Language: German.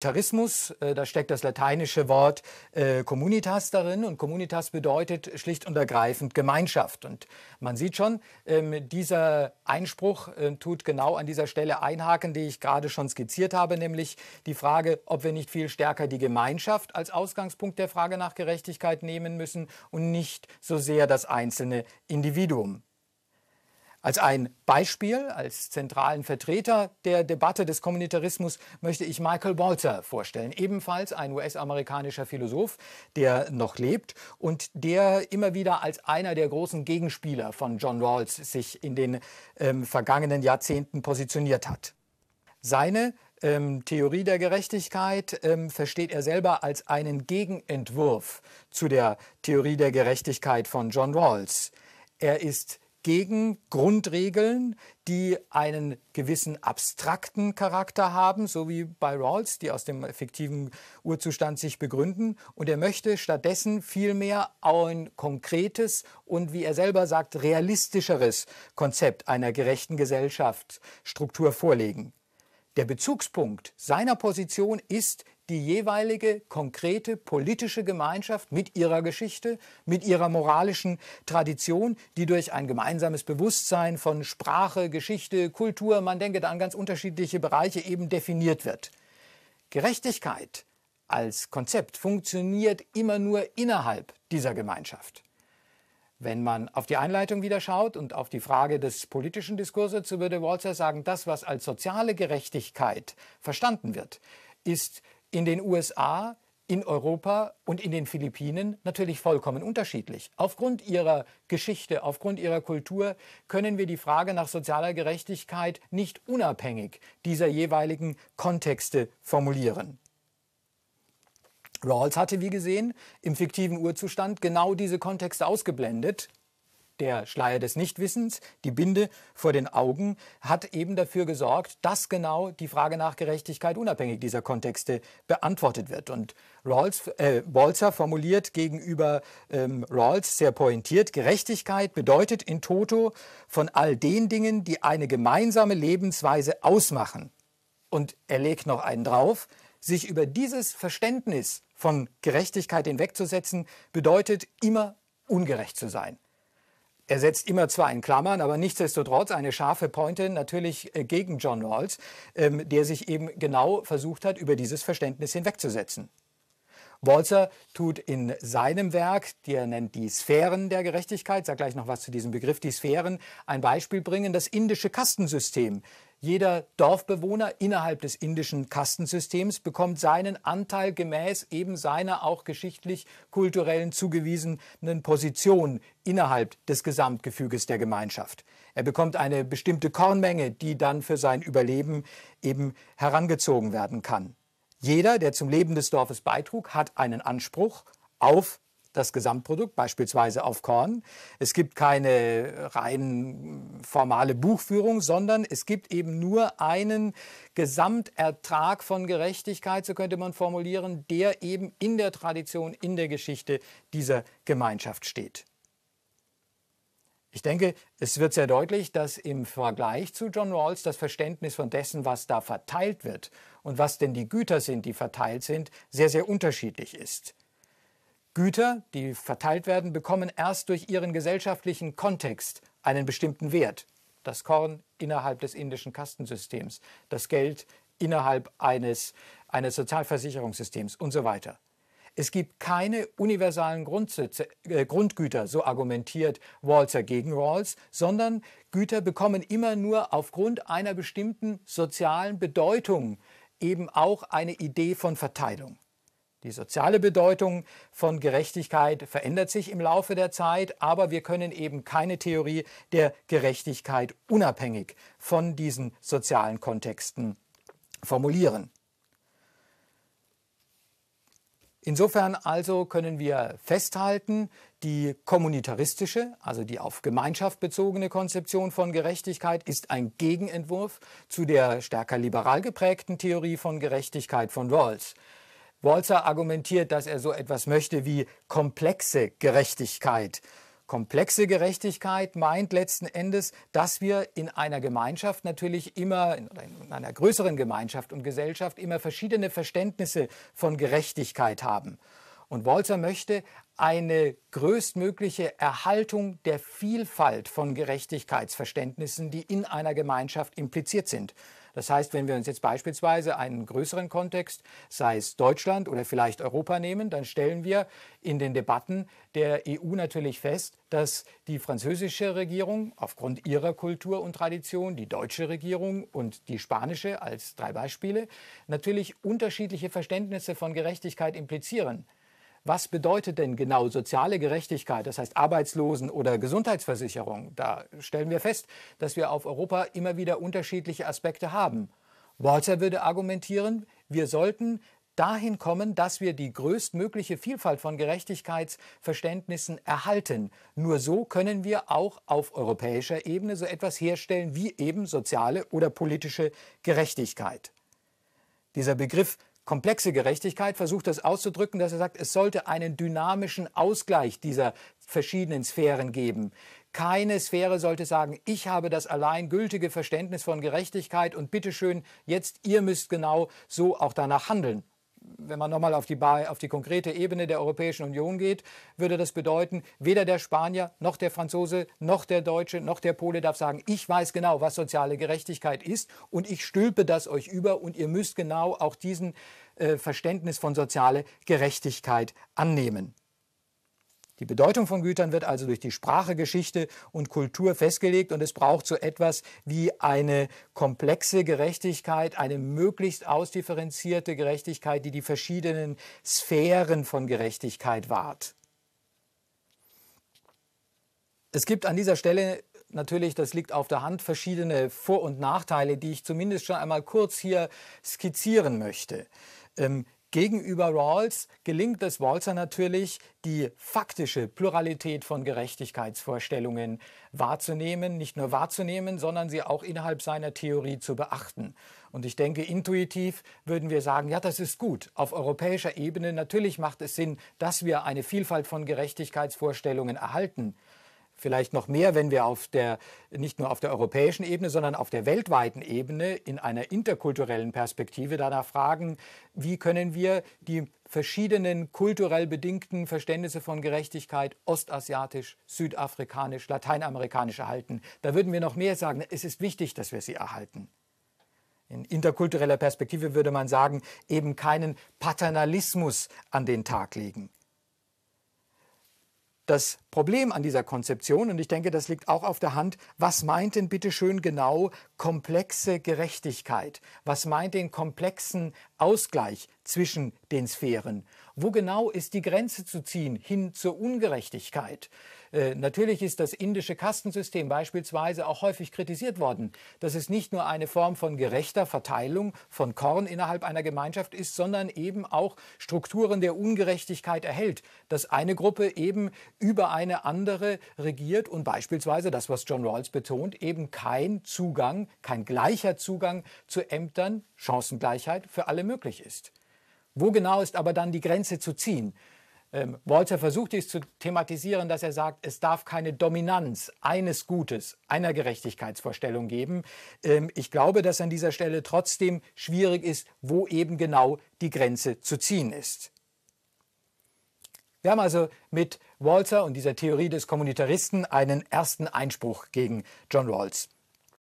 Tarismus, äh, da steckt das lateinische Wort äh, communitas darin und communitas bedeutet schlicht und ergreifend Gemeinschaft. Und man sieht schon, ähm, dieser Einspruch äh, tut genau an dieser Stelle einhaken, die ich gerade schon skizziert habe, nämlich die Frage, ob wir nicht viel stärker die Gemeinschaft als Ausgangspunkt der Frage nach Gerechtigkeit nehmen müssen und nicht so sehr das einzelne Individuum. Als ein Beispiel, als zentralen Vertreter der Debatte des Kommunitarismus möchte ich Michael Walzer vorstellen, ebenfalls ein US-amerikanischer Philosoph, der noch lebt und der immer wieder als einer der großen Gegenspieler von John Rawls sich in den ähm, vergangenen Jahrzehnten positioniert hat. Seine ähm, Theorie der Gerechtigkeit ähm, versteht er selber als einen Gegenentwurf zu der Theorie der Gerechtigkeit von John Rawls. Er ist gegen Grundregeln, die einen gewissen abstrakten Charakter haben, so wie bei Rawls, die aus dem fiktiven Urzustand sich begründen. Und er möchte stattdessen vielmehr ein konkretes und, wie er selber sagt, realistischeres Konzept einer gerechten Gesellschaftsstruktur vorlegen. Der Bezugspunkt seiner Position ist die jeweilige konkrete politische Gemeinschaft mit ihrer Geschichte, mit ihrer moralischen Tradition, die durch ein gemeinsames Bewusstsein von Sprache, Geschichte, Kultur, man denke da an ganz unterschiedliche Bereiche eben definiert wird. Gerechtigkeit als Konzept funktioniert immer nur innerhalb dieser Gemeinschaft. Wenn man auf die Einleitung wieder schaut und auf die Frage des politischen Diskurses, so würde Walzer sagen, das, was als soziale Gerechtigkeit verstanden wird, ist in den USA, in Europa und in den Philippinen natürlich vollkommen unterschiedlich. Aufgrund ihrer Geschichte, aufgrund ihrer Kultur können wir die Frage nach sozialer Gerechtigkeit nicht unabhängig dieser jeweiligen Kontexte formulieren. Rawls hatte, wie gesehen, im fiktiven Urzustand genau diese Kontexte ausgeblendet der Schleier des Nichtwissens, die Binde vor den Augen, hat eben dafür gesorgt, dass genau die Frage nach Gerechtigkeit unabhängig dieser Kontexte beantwortet wird. Und Rawls, äh, Bolzer formuliert gegenüber ähm, Rawls sehr pointiert, Gerechtigkeit bedeutet in toto von all den Dingen, die eine gemeinsame Lebensweise ausmachen. Und er legt noch einen drauf, sich über dieses Verständnis von Gerechtigkeit hinwegzusetzen, bedeutet immer ungerecht zu sein. Er setzt immer zwar in Klammern, aber nichtsdestotrotz eine scharfe Pointe natürlich äh, gegen John Rawls, ähm, der sich eben genau versucht hat, über dieses Verständnis hinwegzusetzen. Walzer tut in seinem Werk, die er nennt die Sphären der Gerechtigkeit, sag gleich noch was zu diesem Begriff, die Sphären, ein Beispiel bringen, das indische Kastensystem, jeder Dorfbewohner innerhalb des indischen Kastensystems bekommt seinen Anteil gemäß eben seiner auch geschichtlich kulturellen zugewiesenen Position innerhalb des Gesamtgefüges der Gemeinschaft. Er bekommt eine bestimmte Kornmenge, die dann für sein Überleben eben herangezogen werden kann. Jeder, der zum Leben des Dorfes beitrug, hat einen Anspruch auf das Gesamtprodukt, beispielsweise auf Korn. Es gibt keine rein formale Buchführung, sondern es gibt eben nur einen Gesamtertrag von Gerechtigkeit, so könnte man formulieren, der eben in der Tradition, in der Geschichte dieser Gemeinschaft steht. Ich denke, es wird sehr deutlich, dass im Vergleich zu John Rawls das Verständnis von dessen, was da verteilt wird und was denn die Güter sind, die verteilt sind, sehr, sehr unterschiedlich ist. Güter, die verteilt werden, bekommen erst durch ihren gesellschaftlichen Kontext einen bestimmten Wert. Das Korn innerhalb des indischen Kastensystems, das Geld innerhalb eines, eines Sozialversicherungssystems und so weiter. Es gibt keine universalen Grundsätze, äh, Grundgüter, so argumentiert Walzer gegen Rawls, sondern Güter bekommen immer nur aufgrund einer bestimmten sozialen Bedeutung eben auch eine Idee von Verteilung. Die soziale Bedeutung von Gerechtigkeit verändert sich im Laufe der Zeit, aber wir können eben keine Theorie der Gerechtigkeit unabhängig von diesen sozialen Kontexten formulieren. Insofern also können wir festhalten, die kommunitaristische, also die auf Gemeinschaft bezogene Konzeption von Gerechtigkeit ist ein Gegenentwurf zu der stärker liberal geprägten Theorie von Gerechtigkeit von Rawls. Walzer argumentiert, dass er so etwas möchte wie komplexe Gerechtigkeit. Komplexe Gerechtigkeit meint letzten Endes, dass wir in einer Gemeinschaft natürlich immer, in einer größeren Gemeinschaft und Gesellschaft immer verschiedene Verständnisse von Gerechtigkeit haben. Und Walzer möchte eine größtmögliche Erhaltung der Vielfalt von Gerechtigkeitsverständnissen, die in einer Gemeinschaft impliziert sind. Das heißt, wenn wir uns jetzt beispielsweise einen größeren Kontext, sei es Deutschland oder vielleicht Europa nehmen, dann stellen wir in den Debatten der EU natürlich fest, dass die französische Regierung aufgrund ihrer Kultur und Tradition, die deutsche Regierung und die spanische als drei Beispiele natürlich unterschiedliche Verständnisse von Gerechtigkeit implizieren was bedeutet denn genau soziale Gerechtigkeit, das heißt Arbeitslosen- oder Gesundheitsversicherung? Da stellen wir fest, dass wir auf Europa immer wieder unterschiedliche Aspekte haben. Walzer würde argumentieren, wir sollten dahin kommen, dass wir die größtmögliche Vielfalt von Gerechtigkeitsverständnissen erhalten. Nur so können wir auch auf europäischer Ebene so etwas herstellen wie eben soziale oder politische Gerechtigkeit. Dieser Begriff komplexe Gerechtigkeit versucht das auszudrücken, dass er sagt, es sollte einen dynamischen Ausgleich dieser verschiedenen Sphären geben. Keine Sphäre sollte sagen, ich habe das allein gültige Verständnis von Gerechtigkeit und bitteschön, jetzt ihr müsst genau so auch danach handeln wenn man nochmal auf die, auf die konkrete Ebene der Europäischen Union geht, würde das bedeuten, weder der Spanier noch der Franzose noch der Deutsche noch der Pole darf sagen, ich weiß genau, was soziale Gerechtigkeit ist und ich stülpe das euch über und ihr müsst genau auch diesen äh, Verständnis von soziale Gerechtigkeit annehmen. Die Bedeutung von Gütern wird also durch die Sprache, Geschichte und Kultur festgelegt und es braucht so etwas wie eine komplexe Gerechtigkeit, eine möglichst ausdifferenzierte Gerechtigkeit, die die verschiedenen Sphären von Gerechtigkeit wahrt. Es gibt an dieser Stelle natürlich, das liegt auf der Hand, verschiedene Vor- und Nachteile, die ich zumindest schon einmal kurz hier skizzieren möchte. Ähm, Gegenüber Rawls gelingt es Walzer natürlich, die faktische Pluralität von Gerechtigkeitsvorstellungen wahrzunehmen, nicht nur wahrzunehmen, sondern sie auch innerhalb seiner Theorie zu beachten. Und ich denke, intuitiv würden wir sagen, ja, das ist gut. Auf europäischer Ebene natürlich macht es Sinn, dass wir eine Vielfalt von Gerechtigkeitsvorstellungen erhalten vielleicht noch mehr, wenn wir auf der, nicht nur auf der europäischen Ebene, sondern auf der weltweiten Ebene in einer interkulturellen Perspektive danach fragen, wie können wir die verschiedenen kulturell bedingten Verständnisse von Gerechtigkeit ostasiatisch, südafrikanisch, lateinamerikanisch erhalten. Da würden wir noch mehr sagen, es ist wichtig, dass wir sie erhalten. In interkultureller Perspektive würde man sagen, eben keinen Paternalismus an den Tag legen. Das Problem an dieser Konzeption, und ich denke, das liegt auch auf der Hand, was meint denn bitte schön genau komplexe Gerechtigkeit? Was meint den komplexen Ausgleich zwischen den Sphären? Wo genau ist die Grenze zu ziehen hin zur Ungerechtigkeit? Äh, natürlich ist das indische Kastensystem beispielsweise auch häufig kritisiert worden, dass es nicht nur eine Form von gerechter Verteilung von Korn innerhalb einer Gemeinschaft ist, sondern eben auch Strukturen der Ungerechtigkeit erhält, dass eine Gruppe eben über eine andere regiert und beispielsweise das, was John Rawls betont, eben kein Zugang, kein gleicher Zugang zu Ämtern, Chancengleichheit für alle möglich ist. Wo genau ist aber dann die Grenze zu ziehen? Ähm, Walter versucht dies zu thematisieren, dass er sagt, es darf keine Dominanz eines Gutes, einer Gerechtigkeitsvorstellung geben. Ähm, ich glaube, dass an dieser Stelle trotzdem schwierig ist, wo eben genau die Grenze zu ziehen ist. Wir haben also mit Walzer und dieser Theorie des Kommunitaristen einen ersten Einspruch gegen John Rawls.